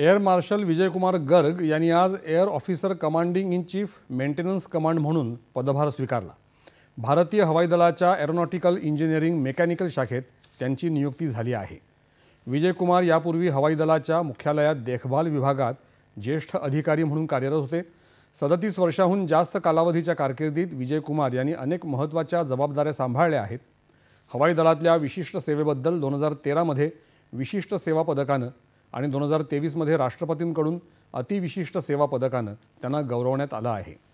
air marshal Vijaykumar Garg यांनी आज air officer commanding in chief maintenance command म्हणून पदभार स्वीकारला भारतीय हवाई दलाच्या एरोनॉटिकल इंजिनिअरिंग मेकॅनिकल शाखेत त्यांची नियुक्ती झाली आहे विजयकुमार यापूर्वी हवाई दलाच्या मुख्यालयात देखभाल विभागात ज्येष्ठ अधिकारी म्हणून कार्यरत होते सदतीस वर्षाहून जास्त कालावधीच्या कारकिर्दीत विजयकुमार यांनी अनेक महत्त्वाच्या जबाबदाऱ्या सांभाळल्या आहेत हवाई दलातल्या विशिष्ट सेवेबद्दल दोन हजार तेरामध्ये विशिष्ट सेवा पदकानं आणि दोन हजार तेवीसमध्ये राष्ट्रपतींकडून अतिविशिष्ट सेवा पदकानं त्यांना गौरवण्यात आलं आहे